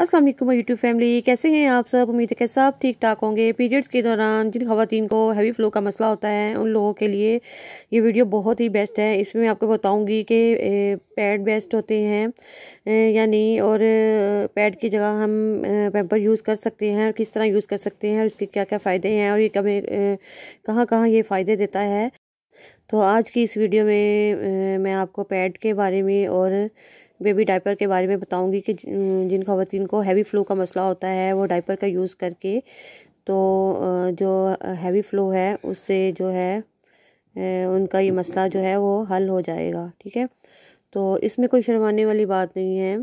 Aslam YouTube family कैसे हैं आप सब उम्मीद है कि सब ठीक ठाक होंगे पीरियड्स के दौरान जिन खातन को हैवी फ्लो का मसला होता है उन लोगों के लिए ये वीडियो बहुत ही बेस्ट है इसमें मैं आपको बताऊंगी कि पैड बेस्ट होते हैं यानी और पैड की जगह हम पेम्पर यूज़ कर सकते हैं और किस तरह यूज़ कर सकते हैं और इसके क्या क्या फ़ायदे हैं और ये कभी कहाँ कहाँ ये फ़ायदे देता है तो आज की इस वीडियो में मैं आपको पैड के बारे में और बेबी डाइपर के बारे में बताऊंगी कि जिन खातन को हैवी फ्लो का मसला होता है वो डाइपर का यूज़ करके तो जो हैवी फ्लो है उससे जो है उनका ये मसला जो है वो हल हो जाएगा ठीक है तो इसमें कोई शर्माने वाली बात नहीं है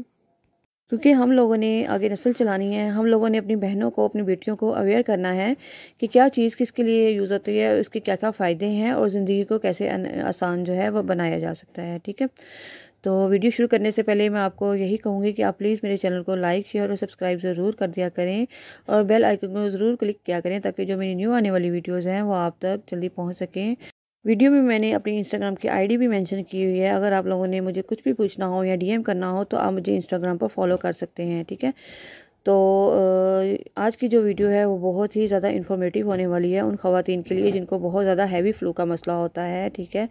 क्योंकि हम लोगों ने आगे नस्ल चलानी है हम लोगों ने अपनी बहनों को अपनी बेटियों को अवेयर करना है कि क्या चीज़ किसके लिए यूज़ होती है इसके क्या क्या फ़ायदे हैं और ज़िंदगी को कैसे आसान जो है वह बनाया जा सकता है ठीक है तो वीडियो शुरू करने से पहले मैं आपको यही कहूँगी कि आप प्लीज़ मेरे चैनल को लाइक शेयर और सब्सक्राइब ज़रूर कर दिया करें और बेल आइकन को ज़रूर क्लिक किया करें ताकि जो मेरी न्यू आने वाली वीडियोज़ हैं वो आप तक जल्दी पहुँच सकें वीडियो में मैंने अपनी इंस्टाग्राम की आईडी भी मेंशन की हुई है अगर आप लोगों ने मुझे कुछ भी पूछना हो या डीएम करना हो तो आप मुझे इंस्टाग्राम पर फॉलो कर सकते हैं ठीक है तो आज की जो वीडियो है वो बहुत ही ज़्यादा इन्फॉर्मेटिव होने वाली है उन खातन के लिए जिनको बहुत ज़्यादा हैवी फ्लू का मसला होता है ठीक है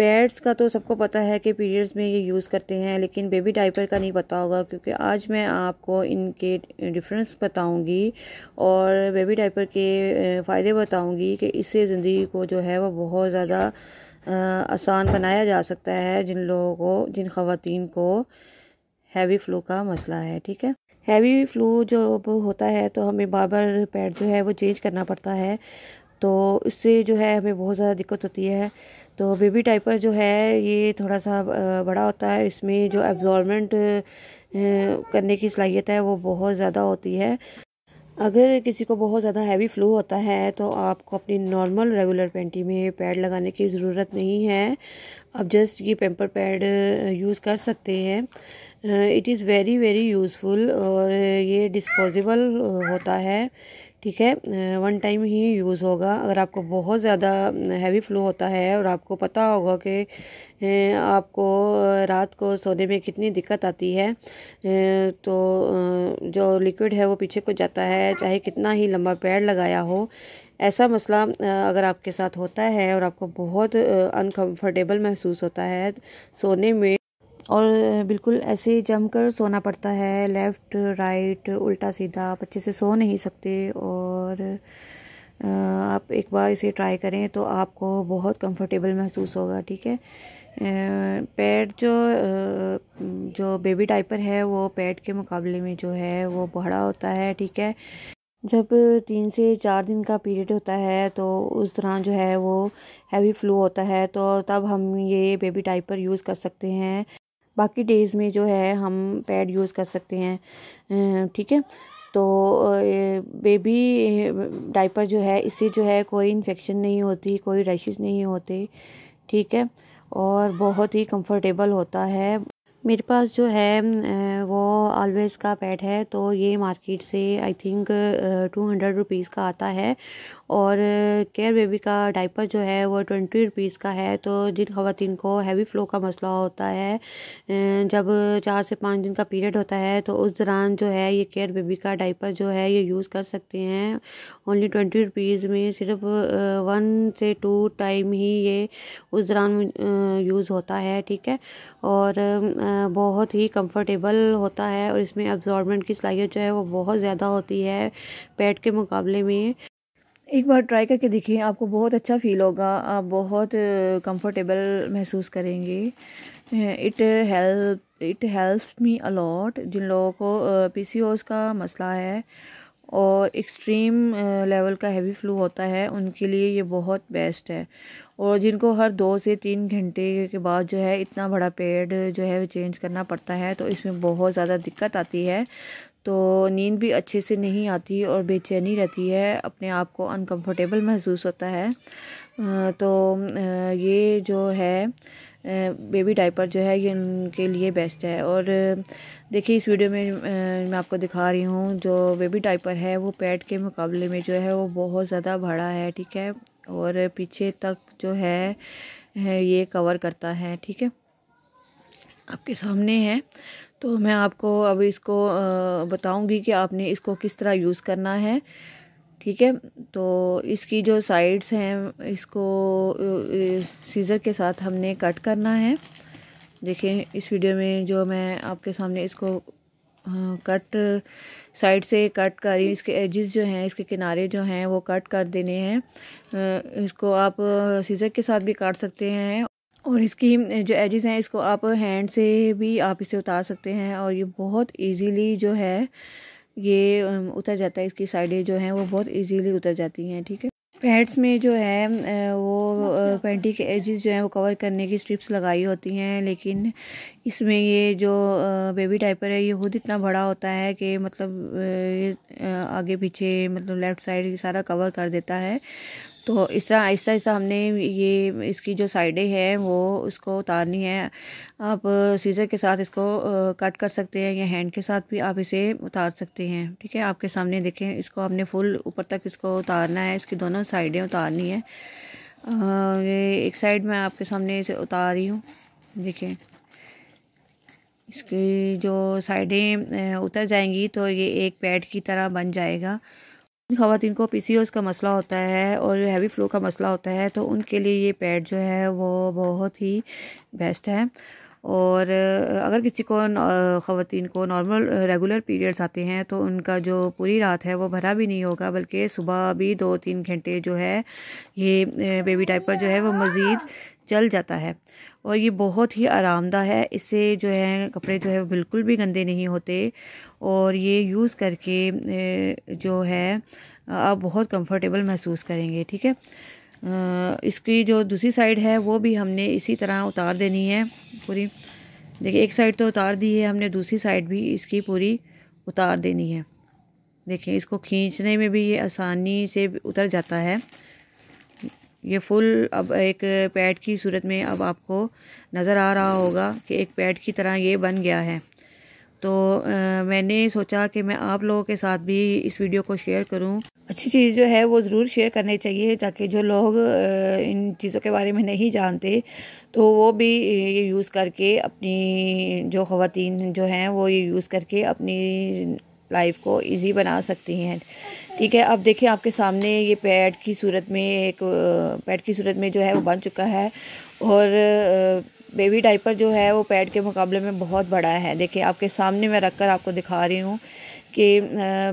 पैड्स का तो सबको पता है कि पीरियड्स में ये यूज़ करते हैं लेकिन बेबी डाइपर का नहीं पता होगा क्योंकि आज मैं आपको इनके डिफरेंस बताऊंगी और बेबी डाइपर के फ़ायदे बताऊंगी कि इससे ज़िंदगी को जो है वो बहुत ज़्यादा आसान बनाया जा सकता है जिन लोगों को जिन खातन को हैवी फ्लू का मसला है ठीक है हैवी फ्लू जो होता है तो हमें बार बार पैड जो है वो चेंज करना पड़ता है तो इससे जो है हमें बहुत ज़्यादा दिक्कत होती है तो बेबी टाइपर जो है ये थोड़ा सा बड़ा होता है इसमें जो एब्जॉर्मेंट करने की सलाहियत है वो बहुत ज़्यादा होती है अगर किसी को बहुत ज़्यादा हैवी फ्लू होता है तो आपको अपनी नॉर्मल रेगुलर पेंटी में पैड लगाने की ज़रूरत नहीं है आप जस्ट ये पेम्पर पैड यूज़ कर सकते हैं it is very very useful और ये डिस्पोजेबल होता है ठीक है वन टाइम ही यूज़ होगा अगर आपको बहुत ज़्यादा हैवी फ्लो होता है और आपको पता होगा कि आपको रात को सोने में कितनी दिक्कत आती है तो जो लिक्विड है वो पीछे को जाता है चाहे कितना ही लंबा पैड लगाया हो ऐसा मसला अगर आपके साथ होता है और आपको बहुत अनकंफर्टेबल महसूस होता है सोने में और बिल्कुल ऐसे जमकर सोना पड़ता है लेफ़्ट राइट उल्टा सीधा आप अच्छे से सो नहीं सकते और आप एक बार इसे ट्राई करें तो आपको बहुत कंफर्टेबल महसूस होगा ठीक है पैड जो जो बेबी डाइपर है वो पैड के मुकाबले में जो है वो बड़ा होता है ठीक है जब तीन से चार दिन का पीरियड होता है तो उस दौरान जो है वो हैवी फ्लू होता है तो तब हम ये बेबी डाइपर यूज़ कर सकते हैं बाकी डेज़ में जो है हम पैड यूज़ कर सकते हैं अं, ठीक है तो बेबी डाइपर जो है इससे जो है कोई इन्फेक्शन नहीं होती कोई रैशेज़ नहीं होते ठीक है और बहुत ही कंफर्टेबल होता है मेरे पास जो है वो ऑलवेज़ का पैड है तो ये मार्केट से I think two hundred rupees का आता है और केयर बेबी का डायपर जो है वो ट्वेंटी रुपीज़ का है तो जिन खातन को हैवी फ्लो का मसला होता है जब चार से पाँच दिन का पीरियड होता है तो उस दौरान जो है ये केयर बेबी का डाइपर जो है ये यूज़ कर सकते हैं ओनली ट्वेंटी रुपीज़ में सिर्फ वन से टू टाइम ही ये उस दौरान यूज़ होता है ठीक है और बहुत ही कंफर्टेबल होता है और इसमें अब्जॉर्बमेंट की सलाहियत जो है वो बहुत ज़्यादा होती है पैड के मुकाबले में एक बार ट्राई करके देखिए आपको बहुत अच्छा फील होगा आप बहुत कंफर्टेबल महसूस करेंगे it help it help me a lot जिन लोगों को पी का मसला है और एक्सट्रीम लेवल का हैवी फ्लू होता है उनके लिए ये बहुत बेस्ट है और जिनको हर दो से तीन घंटे के बाद जो है इतना बड़ा पेड़ जो है चेंज करना पड़ता है तो इसमें बहुत ज़्यादा दिक्कत आती है तो नींद भी अच्छे से नहीं आती और बेचैनी रहती है अपने आप को अनकंफर्टेबल महसूस होता है तो ये जो है बेबी डाइपर जो है ये उनके लिए बेस्ट है और देखिए इस वीडियो में मैं आपको दिखा रही हूँ जो बेबी डाइपर है वो पैड के मुकाबले में जो है वो बहुत ज़्यादा बड़ा है ठीक है और पीछे तक जो है, ये कवर करता है ठीक है आपके सामने है तो मैं आपको अब इसको बताऊंगी कि आपने इसको किस तरह यूज़ करना है ठीक है तो इसकी जो साइड्स हैं इसको सीज़र के साथ हमने कट करना है देखें इस वीडियो में जो मैं आपके सामने इसको कट साइड से कट करी इसके एजेस जो हैं इसके किनारे जो हैं वो कट कर देने हैं इसको आप सीज़र के साथ भी काट सकते हैं और इसकी जो एजेस हैं इसको आप हैंड से भी आप इसे उतार सकते हैं और ये बहुत इजीली जो है ये उतर जाता है इसकी साइडें जो हैं वो बहुत इजीली उतर जाती हैं ठीक है पैड्स में जो है वो पेंटी हाँ, के एजेस जो है वो कवर करने की स्ट्रिप्स लगाई होती हैं लेकिन इसमें ये जो बेबी टाइपर है ये खुद इतना बड़ा होता है कि मतलब आगे पीछे मतलब लेफ़्ट साइड सारा कवर कर देता है तो इस तरह आहिस्ता आहिस्ता हमने ये इसकी जो साइडें हैं वो उसको उतारनी है आप सीज़र के साथ इसको कट कर सकते हैं या हैंड के साथ भी आप इसे उतार सकते हैं ठीक है आपके सामने देखें इसको हमने फुल ऊपर तक इसको उतारना है इसकी दोनों साइडें उतारनी है ये एक साइड मैं आपके सामने इसे उतार रही हूँ देखें इसकी जो साइडें उतर जाएंगी तो ये एक पैड की तरह बन जाएगा जिन खातन को पी सी ओस का मसला होता है और हैवी फ्लो का मसला होता है तो उनके लिए ये पैड जो है वो बहुत ही बेस्ट है और अगर किसी को ख़वान को नॉर्मल रेगुलर पीरियड्स आते हैं तो उनका जो पूरी रात है वो भरा भी नहीं होगा बल्कि सुबह भी दो तीन घंटे जो है ये बेबी डाइपर जो है वो मज़ीद चल जाता है और ये बहुत ही आरामदा है इससे जो है कपड़े जो है बिल्कुल भी गंदे नहीं होते और ये यूज़ करके जो है आप बहुत कंफर्टेबल महसूस करेंगे ठीक है इसकी जो दूसरी साइड है वो भी हमने इसी तरह उतार देनी है पूरी देखिए एक साइड तो उतार दी है हमने दूसरी साइड भी इसकी पूरी उतार देनी है देखिए इसको खींचने में भी ये आसानी से उतर जाता है ये फुल अब एक पैड की सूरत में अब आपको नज़र आ रहा होगा कि एक पैड की तरह ये बन गया है तो आ, मैंने सोचा कि मैं आप लोगों के साथ भी इस वीडियो को शेयर करूं अच्छी चीज़ जो है वो ज़रूर शेयर करनी चाहिए ताकि जो लोग इन चीज़ों के बारे में नहीं जानते तो वो भी ये यूज़ करके अपनी जो ख़वान जो हैं वो ये यूज़ करके अपनी लाइफ को इजी बना सकती हैं ठीक है अब देखिए आपके सामने ये पैड की सूरत में एक पैड की सूरत में जो है वो बन चुका है और बेबी डाइपर जो है वो पैड के मुकाबले में बहुत बड़ा है देखिए आपके सामने मैं रख कर आपको दिखा रही हूँ कि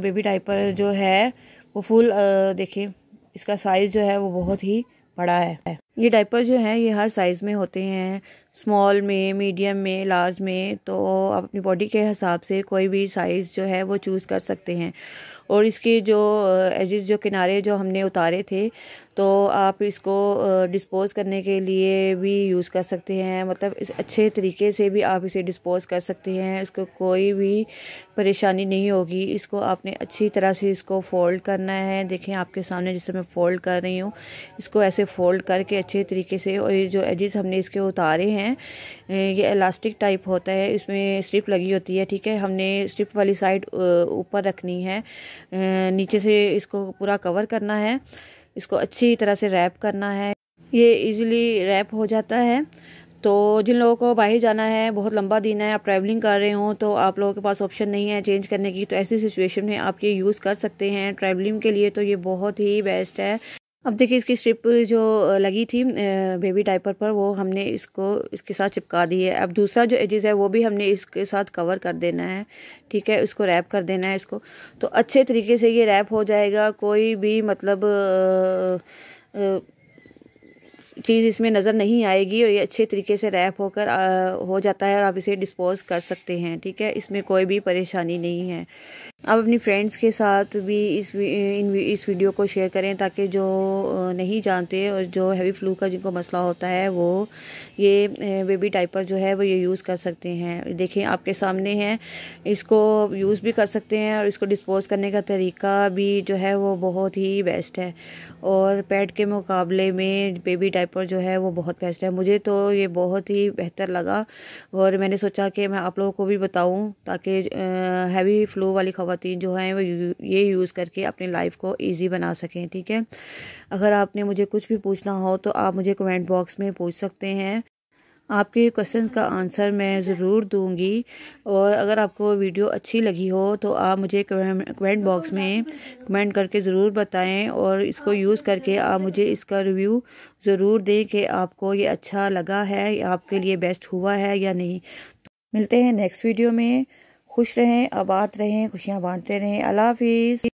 बेबी डाइपर जो है वो फुल देखिए इसका साइज़ जो है वो बहुत ही बड़ा है ये डाइपर जो है ये हर साइज़ में होते हैं स्मॉल में मीडियम में लार्ज में तो आप अपनी बॉडी के हिसाब से कोई भी साइज़ जो है वो चूज़ कर सकते हैं और इसके जो एजिस जो किनारे जो हमने उतारे थे तो आप इसको डिस्पोज़ करने के लिए भी यूज़ कर सकते हैं मतलब इस अच्छे तरीके से भी आप इसे डिस्पोज़ कर सकते हैं इसको कोई भी परेशानी नहीं होगी इसको आपने अच्छी तरह से इसको फ़ोल्ड करना है देखें आपके सामने जैसे मैं फ़ोल्ड कर रही हूँ इसको ऐसे फ़ोल्ड करके अच्छे तरीके से और ये जो एजिस हमने इसके उतारे हैं ये इलास्टिक टाइप होता है इसमें स्ट्रिप लगी होती है ठीक है हमने स्ट्रिप वाली साइड ऊपर रखनी है नीचे से इसको पूरा कवर करना है इसको अच्छी तरह से रैप करना है ये इजीली रैप हो जाता है तो जिन लोगों को बाहर जाना है बहुत लंबा दिन है आप ट्रैवलिंग कर रहे हो तो आप लोगों के पास ऑप्शन नहीं है चेंज करने की तो ऐसी सिचुएशन में आप ये यूज़ कर सकते हैं ट्रैवलिंग के लिए तो ये बहुत ही बेस्ट है अब देखिए इसकी स्ट्रिप जो लगी थी बेबी डाइपर पर वो हमने इसको इसके साथ चिपका दी है अब दूसरा जो एजेस है वो भी हमने इसके साथ कवर कर देना है ठीक है इसको रैप कर देना है इसको तो अच्छे तरीके से ये रैप हो जाएगा कोई भी मतलब आ, आ, चीज़ इसमें नज़र नहीं आएगी और ये अच्छे तरीके से रैप होकर हो जाता है और आप इसे डिस्पोज कर सकते हैं ठीक है इसमें कोई भी परेशानी नहीं है आप अपनी फ्रेंड्स के साथ भी इस इन इस वीडियो को शेयर करें ताकि जो नहीं जानते और जो हैवी फ्लू का जिनको मसला होता है वो ये बेबी टाइपर जो है वो ये यूज़ कर सकते हैं देखें आपके सामने हैं इसको यूज़ भी कर सकते हैं और इसको डिस्पोज करने का तरीका भी जो है वो बहुत ही बेस्ट है और पेड के मुकाबले में बेबी पर जो है वो बहुत बेस्ट है मुझे तो ये बहुत ही बेहतर लगा और मैंने सोचा कि मैं आप लोगों को भी बताऊँ ताकि हैवी फ्लो वाली ख़वान जो हैं वो ये यूज़ करके अपनी लाइफ को ईजी बना सकें ठीक है अगर आपने मुझे कुछ भी पूछना हो तो आप मुझे कमेंट बॉक्स में पूछ सकते हैं आपके क्वेश्चन का आंसर मैं ज़रूर दूंगी और अगर आपको वीडियो अच्छी लगी हो तो आप मुझे कमेंट बॉक्स में कमेंट करके ज़रूर बताएं और इसको यूज़ करके आप मुझे इसका रिव्यू ज़रूर दें कि आपको ये अच्छा लगा है या आपके लिए बेस्ट हुआ है या नहीं तो मिलते हैं नेक्स्ट वीडियो में खुश रहें आबाद रहें खुशियाँ बांटते रहें अला हाफिज़